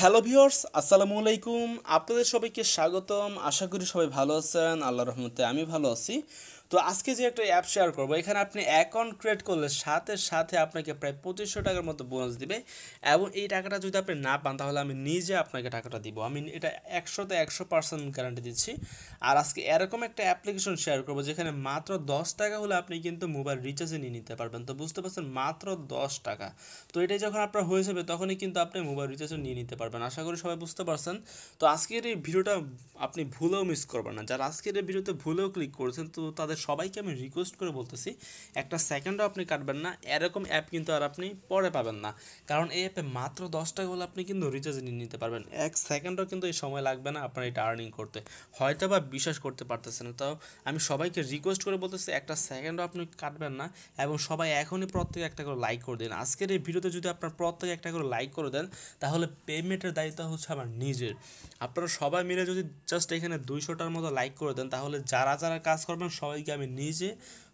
hello viewers আসসালামু আলাইকুম আপনাদের সবাইকে স্বাগতম আশা করি সবাই ভালো আছেন আল্লাহ রহমতে আমি ভালো আছি তো আজকে যে একটা অ্যাপ শেয়ার করবো এখানে আপনি অ্যাকাউন্ট ক্রিয়েট করলে সাথে সাথে আপনাকে প্রায় পঁচিশশো টাকার মতো বোনাস দিবে এবং এই টাকাটা যদি আপনি না পান তাহলে আমি নিজে আপনাকে টাকাটা দিব আমি এটা একশোতে একশো পার্সেন্ট গ্যারান্টি দিচ্ছি আর আজকে এরকম একটা অ্যাপ্লিকেশন শেয়ার করবো যেখানে মাত্র দশ টাকা হলে আপনি কিন্তু মোবাইল রিচার্জে নিয়ে নিতে পারবেন তো বুঝতে পারছেন মাত্র দশ টাকা তো এটাই যখন আপনার হয়ে যাবে তখনই কিন্তু আপনি মোবাইল রিচার্জও নিয়ে নিতে পারবেন আশা করি সবাই বুঝতে পারছেন তো আজকের এই ভিডিওটা আপনি ভুলেও মিস করবেন না যারা আজকের এই ভিডিওতে ভুলেও ক্লিক করেছেন তো তাদের সবাইকে আমি রিকোয়েস্ট করে বলতেছি একটা সেকেন্ডও আপনি কাটবেন না এরকম অ্যাপ কিন্তু আর আপনি পরে পাবেন না কারণ এই অ্যাপে মাত্র দশটা গোল হলে আপনি কিন্তু রিচার্জ নিয়ে নিতে পারবেন এক সেকেন্ডও কিন্তু এই সময় লাগবে না আপনার এটা আর্নিং করতে হয়তো বা বিশ্বাস করতে পারতেছেন তাও আমি সবাইকে রিকোয়েস্ট করে বলতেছি একটা সেকেন্ডও আপনি কাটবেন না এবং সবাই এখনই প্রত্যেকে একটা করে লাইক করে দিন আজকের এই ভিডিওতে যদি আপনার প্রত্যেকে একটা করে লাইক করে দেন তাহলে পেমেন্টের দায়িত্ব হচ্ছে আমার নিজের আপনারা সবাই মিলে যদি জাস্ট এখানে দুইশোটার মতো লাইক করে দেন তাহলে যারা যারা কাজ করবেন সবাই আপনাকে আমি নিজে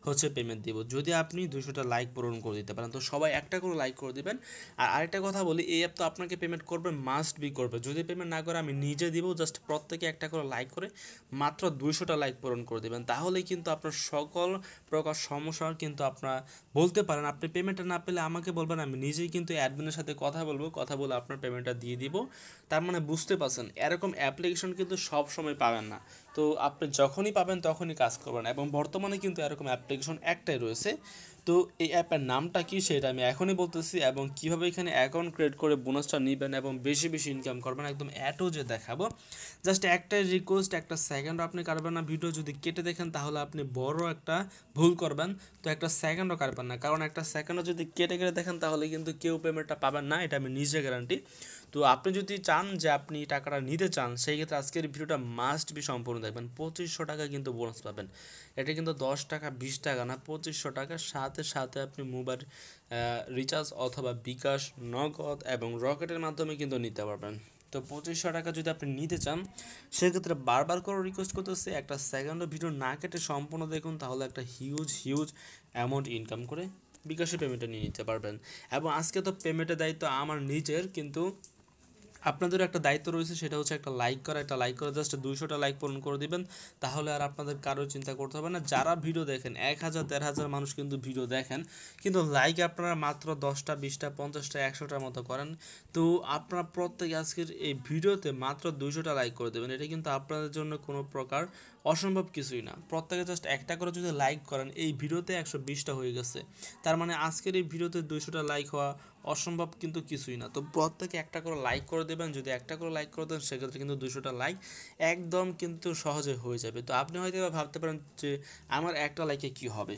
হচ্ছে পেমেন্ট দেবো যদি আপনি দুশোটা লাইক পূরণ করে দিতে পারেন তো সবাই একটা করে লাইক করে দেবেন আর আরেকটা কথা বলি এই অ্যাপ তো আপনাকে পেমেন্ট করবে মাস্ট বি করবে যদি পেমেন্ট না করে আমি নিজে দিব জাস্ট প্রত্যেকে একটা করে লাইক করে মাত্র দুশোটা লাইক পূরণ করে দেবেন তাহলে কিন্তু আপনার সকল প্রকার সমস্যা কিন্তু আপনার বলতে পারেন আপনি পেমেন্টটা না পেলে আমাকে বলবেন আমি নিজেই কিন্তু অ্যাডমিনের সাথে কথা বলবো কথা বলে আপনার পেমেন্টটা দিয়ে দিব তার মানে বুঝতে পারছেন এরকম অ্যাপ্লিকেশন কিন্তু সব সময় পাবেন না তো আপনি যখনই পাবেন তখনই কাজ করবেন এবং বর্তমানে কিন্তু এরকম অ্যাপ্লিকেশন একটাই রয়েছে তো এই অ্যাপের নামটা কী সেটা আমি এখনই বলতেছি এবং কিভাবে এখানে অ্যাকাউন্ট ক্রিয়েট করে বোনাসটা নেবেন এবং বেশি বেশি ইনকাম করবেন একদম অ্যাটও যে দেখাবো জাস্ট একটাই রিকোয়েস্ট একটা সেকেন্ড আপনি কাটবেন না ভিডিও যদি কেটে দেখেন তাহলে আপনি বড় একটা ভুল করবেন তো একটা সেকেন্ডও কাটবেন না কারণ একটা সেকেন্ডও যদি কেটে কেটে দেখেন তাহলে কিন্তু কেউ পেমেন্টটা পাবেন না এটা আমি নিজে গ্যারান্টি তো আপনি যদি চান যে আপনি টাকাটা নিতে চান সেই ক্ষেত্রে আজকের ভিডিওটা মাস্ট বি সম্পূর্ণ দেখবেন পঁচিশশো টাকা কিন্তু বোনাস পাবেন এটা কিন্তু দশ টাকা বিশ টাকা না পঁচিশশো টাকা সাথে সাথে আপনি মোবাইল রিচার্জ অথবা বিকাশ নগদ এবং রকেটের মাধ্যমে কিন্তু নিতে পারবেন তো পঁচিশশো টাকা যদি আপনি নিতে চান সেক্ষেত্রে বারবার করে রিকোয়েস্ট করতেছি একটা সেকেন্ডও ভিডিও না কেটে সম্পূর্ণ দেখুন তাহলে একটা হিউজ হিউজ অ্যামাউন্ট ইনকাম করে বিকাশের পেমেন্টটা নিয়ে নিতে পারবেন এবং আজকে তো পেমেন্টের দায়িত্ব আমার নিজের কিন্তু আপনাদের একটা দায়িত্ব রয়েছে সেটা হচ্ছে একটা লাইক করা একটা লাইক করে জাস্ট দুইশোটা লাইক পূরণ করে দিবেন তাহলে আর আপনাদের কারো চিন্তা করতে হবে না যারা ভিডিও দেখেন এক হাজার দেড় হাজার মানুষ কিন্তু ভিডিও দেখেন কিন্তু লাইক আপনারা মাত্র দশটা বিশটা পঞ্চাশটা একশোটার মতো করেন তো আপনারা প্রত্যেক আজকের এই ভিডিওতে মাত্র দুইশোটা লাইক করে দেবেন এটা কিন্তু আপনাদের জন্য কোনো প্রকার অসম্ভব কিছুই না প্রত্যেকে জাস্ট একটা করে যদি লাইক করেন এই ভিডিওতে একশো বিশটা হয়ে গেছে তার মানে আজকের এই ভিডিওতে দুইশোটা লাইক হওয়া অসম্ভব কিন্তু কিছুই না তো প্রত্যেকে একটা করে লাইক করে দেবেন যদি একটা করে লাইক করে দেন সেক্ষেত্রে কিন্তু দুশোটা লাইক একদম কিন্তু সহজে হয়ে যাবে তো আপনি হয়তো ভাবতে পারেন যে আমার একটা লাইকে কি হবে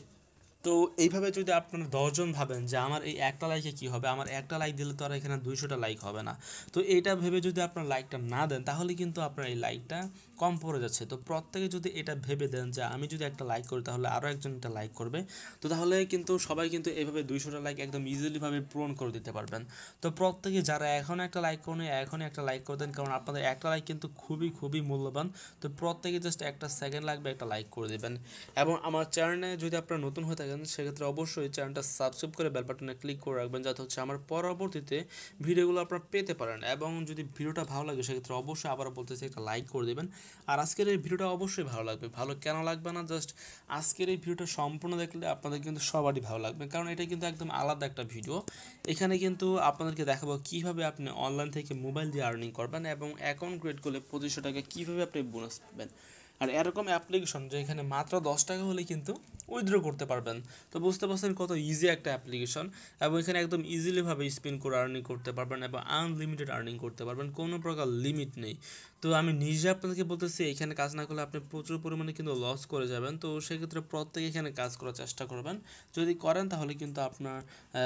তো এইভাবে যদি আপনারা দশজন ভাবেন যে আমার এই একটা লাইকে কি হবে আমার একটা লাইক দিলে তো আর এখানে দুইশোটা লাইক হবে না তো এটা ভেবে যদি আপনার লাইকটা না দেন তাহলে কিন্তু আপনার এই লাইকটা কম পড়ে যাচ্ছে তো প্রত্যেকে যদি এটা ভেবে দেন যে আমি যদি একটা লাইক করি তাহলে আরও একজন এটা লাইক করবে তো তাহলে কিন্তু সবাই কিন্তু এইভাবে দুইশোটা লাইক একদম ইজিলিভাবে পূরণ করে দিতে পারবেন তো প্রত্যেকে যারা এখন একটা লাইক করেন এখন একটা লাইক করে দেন কারণ আপনাদের একটা লাইক কিন্তু খুবই খুবই মূল্যবান তো প্রত্যেকে জাস্ট একটা সেকেন্ড লাগবে একটা লাইক করে দেবেন এবং আমার চ্যানেলে যদি আপনারা নতুন হয়ে থাকে থাকেন সেক্ষেত্রে অবশ্যই চ্যানেলটা সাবস্ক্রাইব করে বেল বাটনে ক্লিক করে রাখবেন যাতে হচ্ছে আমার পরবর্তীতে ভিডিওগুলো আপনারা পেতে পারেন এবং যদি ভিডিওটা ভালো লাগে সেক্ষেত্রে অবশ্যই আবার বলতেছি একটা লাইক করে দেবেন আর আজকের এই ভিডিওটা অবশ্যই ভালো লাগবে ভালো কেন লাগবে না জাস্ট আজকের এই ভিডিওটা সম্পূর্ণ দেখলে আপনাদের কিন্তু সবারই ভালো লাগবে কারণ এটা কিন্তু একদম আলাদা একটা ভিডিও এখানে কিন্তু আপনাদেরকে দেখাবো কিভাবে আপনি অনলাইন থেকে মোবাইল দিয়ে আর্নিং করবেন এবং অ্যাকাউন্ট ক্রিয়েট করলে পঁচিশশো টাকা কীভাবে আপনি বোনাস পাবেন আর এরকম অ্যাপ্লিকেশন যে এখানে মাত্র দশ টাকা হলে কিন্তু উইথড্র করতে পারবেন তো বুঝতে পারছেন কত ইজি একটা অ্যাপ্লিকেশন এবং এখানে একদম ইজিলিভাবে স্পিন করে আর্নিং করতে পারবেন এবং আনলিমিটেড আর্নিং করতে পারবেন কোনো প্রকার লিমিট নেই তো আমি নিজে আপনাদেরকে বলতেছি এখানে কাজ না করলে আপনি প্রচুর পরিমাণে কিন্তু লস করে যাবেন তো সেক্ষেত্রে প্রত্যেকে এখানে কাজ করার চেষ্টা করবেন যদি করেন তাহলে কিন্তু আপনার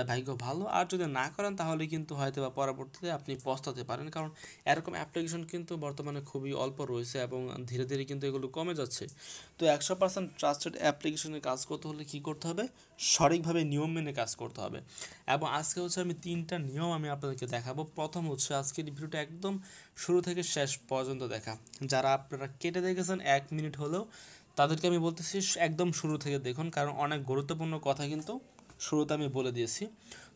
ভাগ্য ভালো আর যদি না করেন তাহলে কিন্তু হয়তো বা পরবর্তীতে আপনি পস্তাতে পারেন কারণ এরকম অ্যাপ্লিকেশন কিন্তু বর্তমানে খুবই অল্প রয়েছে এবং ধীরে ধীরে কিন্তু এগুলো কমে যাচ্ছে তো একশো পার্সেন্ট ট্রাস্টেড অ্যাপ্লিকেশনে কাজ করতে হলে কি করতে হবে সঠিকভাবে নিয়ম মেনে কাজ করতে হবে এবং আজকে হচ্ছে আমি তিনটা নিয়ম আমি আপনাদেরকে দেখাবো প্রথম হচ্ছে আজকের ভিডিওটা একদম শুরু থেকে শেষ পর্যন্ত পর্যন্ত দেখা যারা আপনারা কেটে দেখেছেন এক মিনিট হলেও তাদেরকে আমি বলতেছি একদম শুরু থেকে দেখুন কারণ অনেক গুরুত্বপূর্ণ কথা কিন্তু শুরুতে আমি বলে দিয়েছি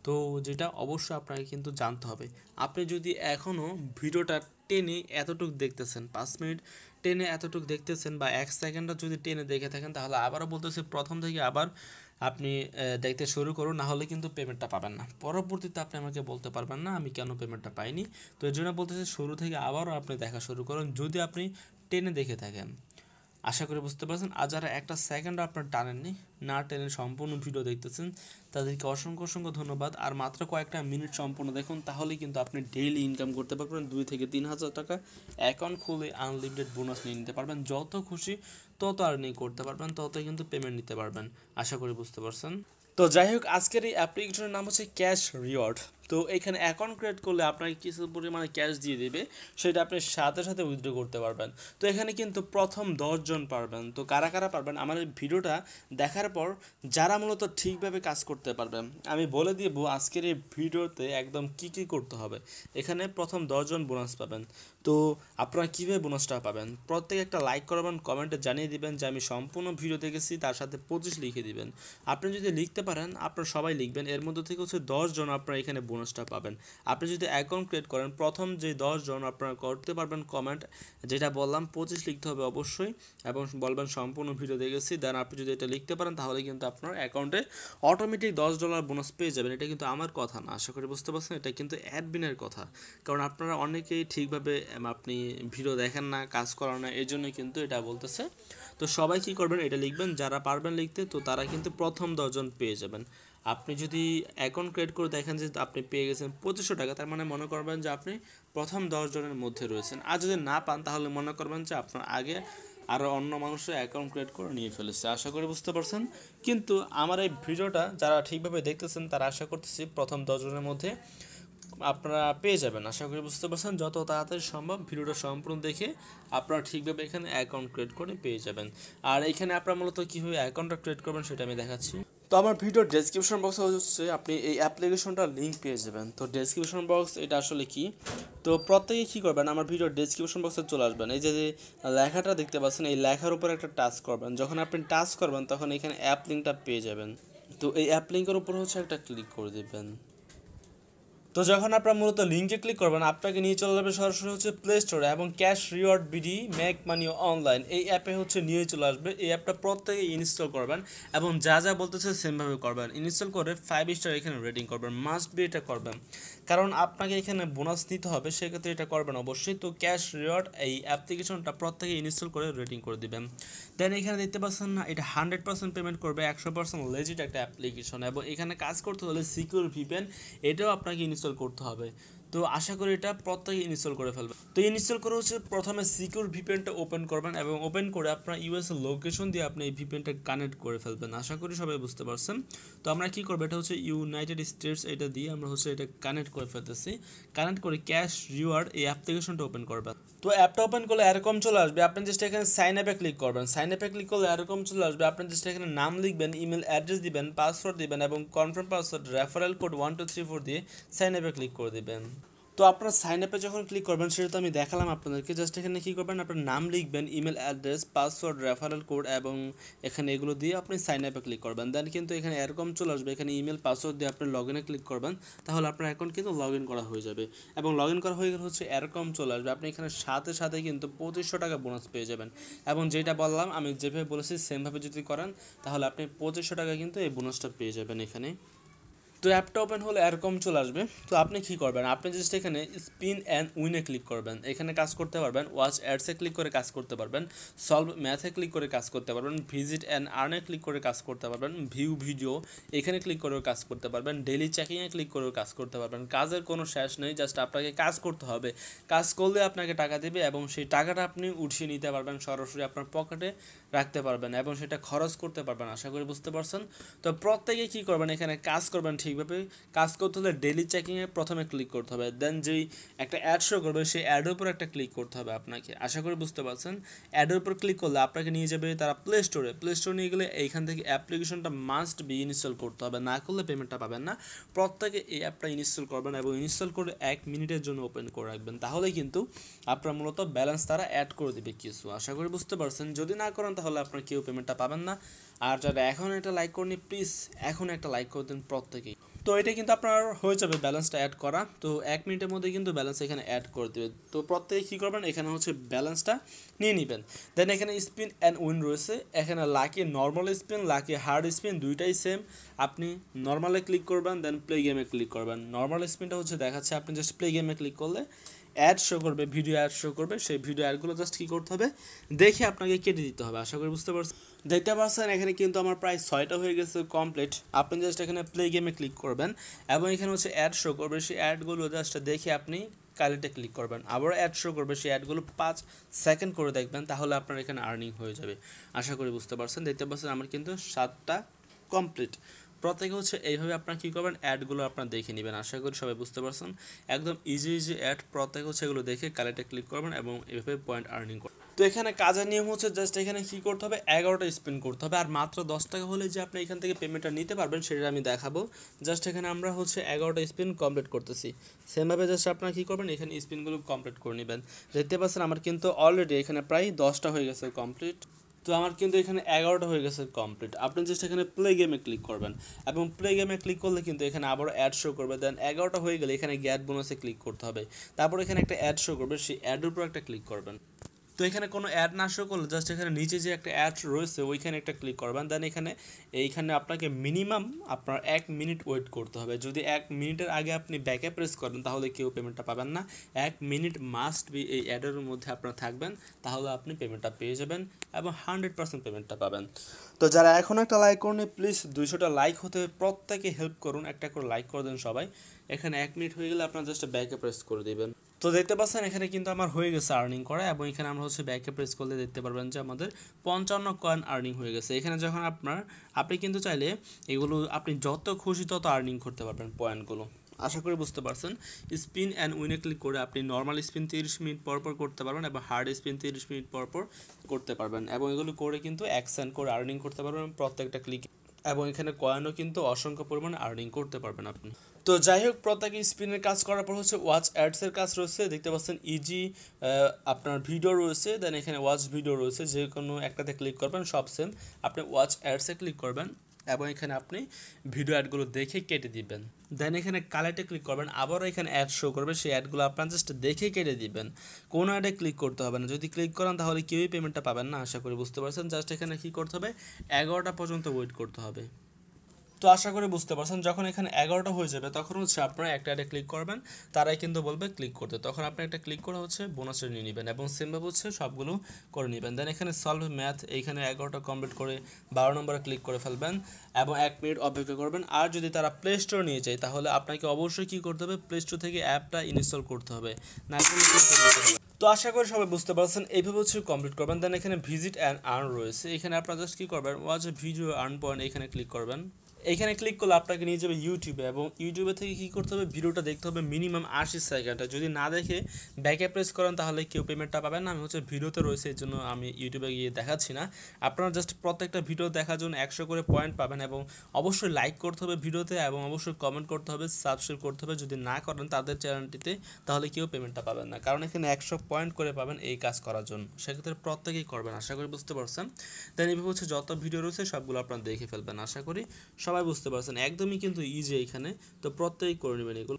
তো যেটা অবশ্যই আপনাকে কিন্তু জানতে হবে আপনি যদি এখনও ভিডিওটা টেনে এতটুকু দেখতেছেন পাঁচ মিনিট টেনে এতটুকু দেখতেছেন বা এক সেকেন্ডটা যদি টেনে দেখে থাকেন তাহলে আবারও বলতেছি প্রথম থেকে আবার আপনি দেখতে শুরু করুন না হলে কিন্তু পেমেন্টটা পাবেন না পরবর্তীতে আপনি আমাকে বলতে পারবেন না আমি কেন পেমেন্টটা পাইনি তো এর জন্য বলতেছি শুরু থেকে আবারও আপনি দেখা শুরু করুন যদি আপনি টেনে দেখে থাকেন আশা করি বুঝতে পারছেন আর যারা একটা সেকেন্ড আপনার টানেননি না টেনে সম্পূর্ণ ভিডিও দেখতেছেন তাদেরকে অসংখ্য অসংখ্য ধন্যবাদ আর মাত্র কয়েকটা মিনিট সম্পূর্ণ দেখুন তাহলেই কিন্তু আপনি ডেইলি ইনকাম করতে পারবেন দুই থেকে তিন হাজার টাকা অ্যাকাউন্ট খুলে আনলিমিটেড বোনাস নিয়ে নিতে পারবেন যত খুশি তত আর্নিং করতে পারবেন তত কিন্তু পেমেন্ট নিতে পারবেন আশা করি বুঝতে পারছেন তো যাই হোক আজকের এই অ্যাপ্লিকেশনের নাম হচ্ছে ক্যাশ রিওয়ার্ড তো এখানে অ্যাকাউন্ট ক্রিয়েট করলে আপনাকে কিছু পরিমাণে ক্যাশ দিয়ে দেবে সেটা আপনি সাথে সাথে উইথড্র করতে পারবেন তো এখানে কিন্তু প্রথম দশজন পারবেন তো কারা কারা পারবেন আমার ভিডিওটা দেখার পর যারা মূলত ঠিকভাবে কাজ করতে পারবেন আমি বলে দিব আজকের এই ভিডিওতে একদম কি কি করতে হবে এখানে প্রথম দশজন বোনাস পাবেন তো আপনারা কীভাবে বোনাসটা পাবেন প্রত্যেকে একটা লাইক করবেন কমেন্টে জানিয়ে দিবেন যে আমি সম্পূর্ণ ভিডিও দেখেছি তার সাথে পঁচিশ লিখে দিবেন আপনি যদি লিখতে পারেন আপনারা সবাই লিখবেন এর মধ্যে থেকে হচ্ছে দশজন আপনারা এখানে বোনাস বোনাসটা পাবেন আপনি যদি অ্যাকাউন্ট ক্রিয়েট করেন প্রথম যে দশজন আপনারা করতে পারবেন কমেন্ট যেটা বললাম পঁচিশ লিখতে হবে অবশ্যই এবং বলবেন সম্পূর্ণ ভিডিও দেখেছি দেন আপনি যদি এটা লিখতে পারেন তাহলে কিন্তু আপনার অ্যাকাউন্টে অটোমেটিক দশ ডলার বোনাস পেয়ে যাবেন এটা কিন্তু আমার কথা না আশা করি বুঝতে পারছেন এটা কিন্তু অ্যাডমিনের কথা কারণ আপনারা অনেকেই ঠিকভাবে আপনি ভিডিও দেখেন না কাজ করেন না এই জন্যই কিন্তু এটা বলতেছে তো সবাই কি করবেন এটা লিখবেন যারা পারবেন লিখতে তো তারা কিন্তু প্রথম দশজন পেয়ে যাবেন আপনি যদি অ্যাকাউন্ট ক্রিয়েট করে দেখেন যে আপনি পেয়ে গেছেন পঁচিশশো টাকা তার মানে মনে করবেন যে আপনি প্রথম দশজনের মধ্যে রয়েছেন আর যদি না পান তাহলে মনে করবেন যে আপনার আগে আরও অন্য মানুষের অ্যাকাউন্ট ক্রিয়েট করে নিয়ে ফেলেছে আশা করি বুঝতে পারছেন কিন্তু আমার এই ভিডিওটা যারা ঠিকভাবে দেখতেছেন তারা আশা করতেছি প্রথম দশজনের মধ্যে আপনারা পেয়ে যাবেন আশা করি বুঝতে পারছেন যত তাড়াতাড়ি সম্ভব ভিডিওটা সম্পূর্ণ দেখে আপনারা ঠিকভাবে এখানে অ্যাকাউন্ট ক্রিয়েট করে পেয়ে যাবেন আর এখানে আপনারা মূলত কীভাবে অ্যাকাউন্টটা ক্রিয়েট করবেন সেটা আমি দেখাচ্ছি তো আমার ভিডিওর ডেসক্রিপশন বক্সে হচ্ছে আপনি এই অ্যাপ্লিকেশনটার লিঙ্ক পেয়ে যাবেন তো ডেসক্রিপশন বক্স এটা আসলে কি তো প্রত্যেকে কী করবেন আমার ভিডিও ডেসক্রিপশন বক্সে চলে আসবেন এই যে লেখাটা দেখতে পাচ্ছেন এই লেখার উপর একটা টাচ করবেন যখন আপনি টাচ করবেন তখন এখানে অ্যাপ লিঙ্কটা পেয়ে যাবেন তো এই অ্যাপ লিঙ্কের উপর হচ্ছে একটা ক্লিক করে দেবেন তো যখন আপনারা মূলত লিঙ্কে ক্লিক করবেন আপনাকে নিয়ে চলে যাবে সরাসরি হচ্ছে প্লে স্টোরে এবং cash reward BD make money online এই অ্যাপে হচ্ছে নিয়ে চলে আসবে এই অ্যাপটা প্রত্যেকে ইনস্টল করবেন এবং যা যা বলতেছে সেমভাবে করবেন ইনস্টল করে ফাইভ স্টার এখানে রেটিং করবেন মাস্ট বি এটা করবেন কারণ আপনাকে এখানে বোনাস নিতে হবে সেক্ষেত্রে এটা করবেন অবশ্যই তো ক্যাশ রিওয়ার্ড এই অ্যাপ্লিকেশনটা প্রত্যেকে ইনস্টল করে রেটিং করে দিবেন দেন এখানে দেখতে পাচ্ছেন না এটা হান্ড্রেড পার্সেন্ট পেমেন্ট করবে একশো পার্সেন্ট লেজিট একটা অ্যাপ্লিকেশন এবং এখানে কাজ করতে হলে সিকিউর ভিপেন এটাও আপনাকে ইনস্টল করতে হবে তো আশা করি এটা প্রত্যেকে ইনস্টল করে ফেলবেন তো ইনস্টল করে হচ্ছে প্রথমে সিকিউর ভিপেনটা ওপেন করবেন এবং ওপেন করে আপনার ইউএস লোকেশন দিয়ে আপনি এই ভিপেনটা কানেক্ট করে ফেলবেন আশা করি সবাই বুঝতে পারছেন তো আমরা কি করবো এটা হচ্ছে ইউনাইটেড স্টেটস এটা দিয়ে আমরা হচ্ছে এটা কানেক্ট করে ফেলতেছি কানেক্ট করে ক্যাশ রিওয়ার্ড এই অ্যাপ্লিকেশনটা ওপেন করবেন তো অ্যাপটা ওপেন করলে এরকম চলে আসবে আপনি জাস্ট এখানে সাইন অ্যাপে ক্লিক করবেন সাইন অ্যাপে ক্লিক করলে এরকম চলে আসবে আপনি জাস্ট এখানে নাম লিখবেন ইমেল অ্যাড্রেস দিবেন পাসওয়ার্ড দিবেন এবং confirm password referral code one two three four দিয়ে সাইন অ্যাপে ক্লিক করে দিবেন তো আপনারা সাইন আপে যখন ক্লিক করবেন সেটা তো আমি দেখালাম আপনাদেরকে জাস্ট এখানে কী করবেন আপনার নাম লিখবেন email address password referral code এবং এখানে এগুলো দিয়ে আপনি সাইন আপে ক্লিক করবেন দেন কিন্তু এখানে এরকম চলে আসবে এখানে ইমেল পাসওয়ার্ড দিয়ে আপনি লগ ইনে ক্লিক করবেন তাহলে আপনার অ্যাকাউন্ট কিন্তু লগ ইন করা হয়ে যাবে এবং লগ ইন করা হয়ে গেলে হচ্ছে এরকম চলে আসবে আপনি এখানে সাথে সাথে কিন্তু পঁচিশশো টাকা বোনাস পেয়ে যাবেন এবং যেটা বললাম আমি যেভাবে বলেছি সেমভাবে যদি করেন তাহলে আপনি পঁচিশশো টাকা কিন্তু এই বোনাসটা পেয়ে যাবেন এখানে তো অ্যাপটা ওপেন হলে এরকম চলে আসবে তো আপনি কি করবেন আপনি জাস্ট এখানে স্পিন অ্যান্ড উইনে ক্লিক করবেন এখানে কাজ করতে পারবেন ওয়াচ অ্যাডসে ক্লিক করে কাজ করতে পারবেন সলভ ম্যাথে ক্লিক করে কাজ করতে পারবেন ভিজিট অ্যান্ড আর্নে ক্লিক করে কাজ করতে পারবেন ভিউ ভিডিও এখানে ক্লিক করেও কাজ করতে পারবেন ডেলি চেকিংয়ে ক্লিক করেও কাজ করতে পারবেন কাজের কোনো শেষ নেই জাস্ট আপনাকে কাজ করতে হবে কাজ করলে আপনাকে টাকা দেবে এবং সেই টাকাটা আপনি উঠিয়ে নিতে পারবেন সরাসরি আপনার পকেটে রাখতে পারবেন এবং সেটা খরচ করতে পারবেন আশা করি বুঝতে পারছেন তো প্রত্যেকে কি করবেন এখানে কাজ করবেন ঠিকভাবে কাজ করতে হলে ডেলি চেকিংয়ে প্রথমে ক্লিক করতে হবে দেন যেই একটা অ্যাড শো করবে সেই অ্যাডের উপর একটা ক্লিক করতে হবে আপনাকে আশা করি বুঝতে পারছেন অ্যাডের উপর ক্লিক করলে আপনাকে নিয়ে যাবে তারা প্লে স্টোরে প্লে স্টোরে নিয়ে গেলে এইখান থেকে অ্যাপ্লিকেশনটা মাস্ট বি ইনস্টল করতে হবে না করলে পেমেন্টটা পাবেন না প্রত্যেকে এই অ্যাপটা ইনস্টল করবেন এবং ইনস্টল করে এক মিনিটের জন্য ওপেন করে রাখবেন তাহলে কিন্তু আপনার মূলত ব্যালেন্স তারা অ্যাড করে দেবে কিছু আশা করি বুঝতে পারছেন যদি না করেন তাহলে আপনার কেউ পেমেন্টটা পাবেন না আর যারা এখন একটা লাইক করেনি প্লিজ এখন একটা লাইক করে দিন প্রত্যেকেই তো এটা কিন্তু আপনার হয়ে যাবে ব্যালেন্সটা অ্যাড করা তো এক মিনিটের মধ্যে কিন্তু ব্যালেন্স এখানে অ্যাড করে দেবে তো প্রত্যেকে কী করবেন এখানে হচ্ছে ব্যালেন্সটা নিয়ে নেবেন দেন এখানে স্পিন অ্যান্ড উইন রয়েছে এখানে lucky normal spin lucky hard spin দুইটাই সেম আপনি নর্মালে ক্লিক করবেন দেন প্লে গেমে ক্লিক করবেন নর্মাল স্পিনটা হচ্ছে দেখাচ্ছে আপনি জাস্ট প্লে গেমে ক্লিক করলে অ্যাড শো করবে ভিডিও অ্যাড শো করবে সেই ভিডিও অ্যাডগুলো জাস্ট কী করতে হবে দেখে আপনাকে কেটে দিতে হবে আশা করি বুঝতে পারছেন দেখতে পাচ্ছেন এখানে কিন্তু আমার প্রায় ছয়টা হয়ে গেছে কমপ্লিট আপনি জাস্ট এখানে প্লে গেমে ক্লিক করবেন এবং এখানে হচ্ছে অ্যাড শো করবে সেই অ্যাডগুলো জাস্ট দেখে আপনি কালেক্টে ক্লিক করবেন আবার অ্যাড শো করবে সেই অ্যাডগুলো পাঁচ সেকেন্ড করে দেখবেন তাহলে আপনার এখানে আর্নিং হয়ে যাবে আশা করি বুঝতে পারছেন দেখতে পাচ্ছেন আমার কিন্তু সাতটা কমপ্লিট প্রত্যেকে হচ্ছে এইভাবে আপনারা কী করবেন অ্যাডগুলো আপনারা দেখে নেবেন আশা করি সবাই বুঝতে পারছেন একদম ইজি ইজি অ্যাড প্রত্যেকে হচ্ছে এগুলো দেখে কালেক্টে ক্লিক করবেন এবং এইভাবে পয়েন্ট আর্নিং করবেন তো এখানে কাজের নিয়ম হচ্ছে জাস্ট এখানে কি করতে হবে এগারোটা স্পিন করতে হবে আর মাত্র দশ টাকা হলে যে আপনি এখান থেকে পেমেন্টটা নিতে পারবেন সেটা আমি দেখাবো জাস্ট এখানে আমরা হচ্ছে এগারোটা স্পিন কমপ্লিট করতেছি সেমভাবে জাস্ট আপনারা কী করবেন এখানে স্পিনগুলো কমপ্লিট করে নেবেন দেখতে পাচ্ছেন আমার কিন্তু অলরেডি এখানে প্রায় দশটা হয়ে গেছে কমপ্লিট তো আমার কিন্তু এখানে এগারোটা হয়ে গেছে কমপ্লিট আপনি জাস্ট এখানে প্লে গেমে ক্লিক করবেন এবং প্লে গেমে ক্লিক করলে কিন্তু এখানে আবারও অ্যাড শো করবে দেন এগারোটা হয়ে গেলে এখানে গ্যাট বোনাসে ক্লিক করতে হবে তারপর এখানে একটা অ্যাড শো করবে সেই অ্যাডের উপর একটা ক্লিক করবেন তো এখানে কোনো অ্যাড না শো করলে জাস্ট এখানে নিচে যে একটা অ্যাড রয়েছে ওইখানে একটা ক্লিক করবেন দেন এখানে এইখানে আপনাকে মিনিমাম আপনার এক মিনিট ওয়েট করতে হবে যদি এক মিনিটের আগে আপনি ব্যাকে প্রেস করেন তাহলে কেউ পেমেন্টটা পাবেন না এক মিনিট মাস্ট বি এই অ্যাডের মধ্যে আপনার থাকবেন তাহলে আপনি পেমেন্টটা পেয়ে যাবেন এবং হান্ড্রেড পার্সেন্ট পেমেন্টটা পাবেন তো যারা এখন একটা লাইক করুন প্লিজ দুইশোটা লাইক হতে প্রত্যেকে হেল্প করুন একটা করে লাইক করে দেন সবাই এখানে এক মিনিট হয়ে গেলে আপনার জাস্ট ব্যাকে প্রেস করে দেবেন তো দেখতে পাচ্ছেন এখানে কিন্তু আমার হয়ে গেছে আর্নিং করা এবং এখানে আমরা হচ্ছে ব্যাকে প্রেস করলে দেখতে পারবেন যে আমাদের পঞ্চান্ন কয়েন আর্নিং হয়ে গেছে এখানে যখন আপনার আপনি কিন্তু চাইলে এগুলো আপনি যত খুশি তত আর্নিং করতে পারবেন পয়েন্টগুলো আশা করি বুঝতে পারছেন স্পিন অ্যান্ড উইনে ক্লিক করে আপনি নর্মাল স্পিন তিরিশ মিনিট পর পর করতে পারবেন এবং হার্ড স্পিন তিরিশ মিনিট পর পর করতে পারবেন এবং এগুলো করে কিন্তু অ্যাকশান করে আর্নিং করতে পারবেন প্রত্যেকটা ক্লিক এবং এখানে কয়েনও কিন্তু অসংখ্য পরিমাণে আর্নিং করতে পারবেন আপনি তো যাই হোক প্রত্যেকে স্পিনের কাজ করার পর হচ্ছে ওয়াচ অ্যাডসের কাজ রয়েছে দেখতে পাচ্ছেন ইজি e আপনার ভিডিও রয়েছে দেন এখানে ওয়াচ ভিডিও রয়েছে যে কোনো একটাতে ক্লিক করবেন সব সেম আপনি ওয়াচ অ্যাডসে ক্লিক করবেন এবং এখানে আপনি ভিডিও অ্যাডগুলো দেখে কেটে দিবেন দেন এখানে কালেক্টে ক্লিক করবেন আবারও এখানে অ্যাড শো করবে সেই অ্যাডগুলো আপনার জাস্ট দেখে কেটে দিবেন কোন অ্যাডে ক্লিক করতে হবে না যদি ক্লিক করেন তাহলে কেউই পেমেন্টটা পাবেন না আশা করি বুঝতে পারছেন জাস্ট এখানে কী করতে হবে এগারোটা পর্যন্ত ওয়েট করতে হবে তো আশা করি বুঝতে পারছেন যখন এখানে এগারোটা হয়ে যাবে তখন হচ্ছে আপনারা একটা একটা ক্লিক করবেন তারাই কিন্তু বলবে ক্লিক করতে তখন আপনি একটা ক্লিক করে হচ্ছে বোনাসের নিয়ে নেবেন এবং সেমভাবে হচ্ছে সবগুলো করে নেবেন দেন এখানে সলভ ম্যাথ এইখানে এগারোটা কমপ্লিট করে বারো নম্বরে ক্লিক করে ফেলবেন এবং এক মিনিট অপেক্ষা করবেন আর যদি তারা প্লে স্টোর নিয়ে যায় তাহলে আপনাকে অবশ্যই কী করতে হবে প্লে স্টোর থেকে অ্যাপটা ইনস্টল করতে হবে না তো আশা করি সবাই বুঝতে পারছেন এইভাবে হচ্ছে কমপ্লিট করবেন দেন এখানে ভিজিট অ্যান্ড আর্ন রয়েছে এখানে আপনারা জাস্ট কী করবেন ওয়াজ ভিডিও আর্ন পয়েন্ট এখানে ক্লিক করবেন এখানে ক্লিক করলে আপনাকে নিয়ে যাবে ইউটিউবে এবং ইউটিউবে থেকে কি করতে হবে ভিডিওটা দেখতে হবে মিনিমাম আশি সেকেন্ডটা যদি না দেখে ব্যাকে প্রেস করেন তাহলে কেউ পেমেন্টটা পাবেন না আমি হচ্ছে ভিডিওতে রয়েছে এর জন্য আমি ইউটিউবে গিয়ে দেখাচ্ছি না আপনারা জাস্ট প্রত্যেকটা ভিডিও দেখার জন্য একশো করে পয়েন্ট পাবেন এবং অবশ্যই লাইক করতে হবে ভিডিওতে এবং অবশ্যই কমেন্ট করতে হবে সাবস্ক্রাইব করতে হবে যদি না করেন তাদের চ্যানেলটিতে তাহলে কেউ পেমেন্টটা পাবেন না কারণ এখানে একশো পয়েন্ট করে পাবেন এই কাজ করার জন্য সেক্ষেত্রে প্রত্যেকেই করবেন আশা করি বুঝতে পারছেন দেন এভাবে হচ্ছে যত ভিডিও রয়েছে সবগুলো আপনারা দেখে ফেলবেন আশা করি সব সবাই বুঝতে পারছেন একদমই কিন্তু ইজি এখানে তো প্রত্যেকই করে নেবেন এগুলো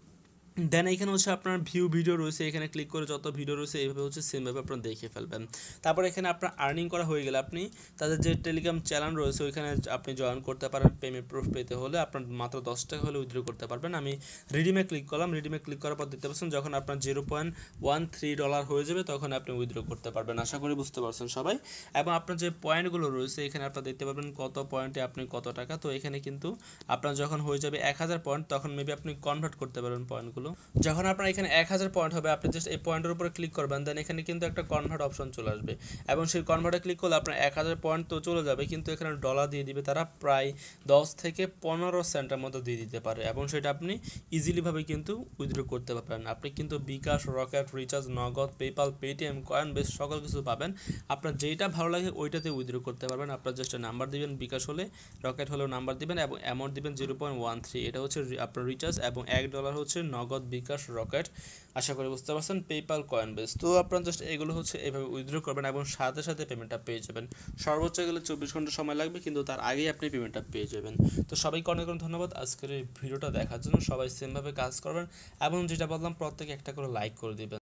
দেন এখানে হচ্ছে আপনার ভিউ ভিডিও রয়েছে এখানে ক্লিক করে যত ভিডিও রয়েছে এইভাবে হচ্ছে সেমভাবে আপনার দেখে ফেলবেন তারপর এখানে আপনার আর্নিং করা হয়ে গেলে আপনি তাদের যে টেলিগ্রাম চ্যানেল রয়েছে ওইখানে আপনি জয়েন করতে পারেন পেমেন্ট প্রুফ পেতে হলে আপনার মাত্র দশ টাকা হলে উইথড্র করতে পারবেন আমি রিডিমে ক্লিক করলাম রিডিমে ক্লিক করার পর দেখতে পাচ্ছেন যখন আপনার zero point one three dollar হয়ে যাবে তখন আপনি উইথড্র করতে পারবেন আশা করি বুঝতে পারছেন সবাই এবং আপনার যে পয়েন্টগুলো রয়েছে এখানে আপনার দেখতে পাবেন কত পয়েন্টে আপনি কত টাকা তো এখানে কিন্তু আপনার যখন হয়ে যাবে এক হাজার পয়েন্ট তখন মেবি আপনি কনভার্ট করতে পারবেন পয়েন্টগুলো হলো যখন আপনার এখানে এক হাজার পয়েন্ট হবে আপনি জাস্ট এই পয়েন্টের উপরে ক্লিক করবেন দেন এখানে কিন্তু একটা কনভার্ট অপশন চলে আসবে এবং সেই কনভার্টে ক্লিক করলে আপনার এক হাজার পয়েন্ট তো চলে যাবে কিন্তু এখানে ডলার দিয়ে দিবে তারা প্রায় দশ থেকে পনেরো সেন্টের মতো দিয়ে দিতে পারে এবং সেটা আপনি ইজিলিভাবে কিন্তু উইথড্র করতে পারবেন আপনি কিন্তু bKash Rocket recharge Nagad PayPal Paytm coin বেশ সকল কিছু পাবেন আপনার যেটা ভালো লাগে ওইটাতে উইথড্র করতে পারবেন আপনার জাস্ট নাম্বার দিবেন বিকাশ হলে রকেট হলেও নাম্বার দিবেন এবং অ্যামাউন্ট দিবেন জিরো পয়েন্ট ওয়ান থ্রি এটা হচ্ছে আপনার রিচার্জ এবং এক ডলার হচ্ছে নগদ নগদ বিকাশ রকেট আশা করি বুঝতে পারছেন পেপাল কয়েন বেস তো আপনারা জাস্ট এগুলো হচ্ছে এভাবে উইথড্র করবেন এবং সাথে সাথে পেমেন্টটা পেয়ে যাবেন সর্বোচ্চ গেলে চব্বিশ ঘন্টা সময় লাগবে কিন্তু তার আগেই আপনি পেমেন্টটা পেয়ে যাবেন তো সবাইকে অনেক অনেক ধন্যবাদ আজকের এই ভিডিওটা দেখার জন্য সবাই সেমভাবে কাজ করবেন এবং যেটা বললাম প্রত্যেকে একটা করে লাইক করে দেবেন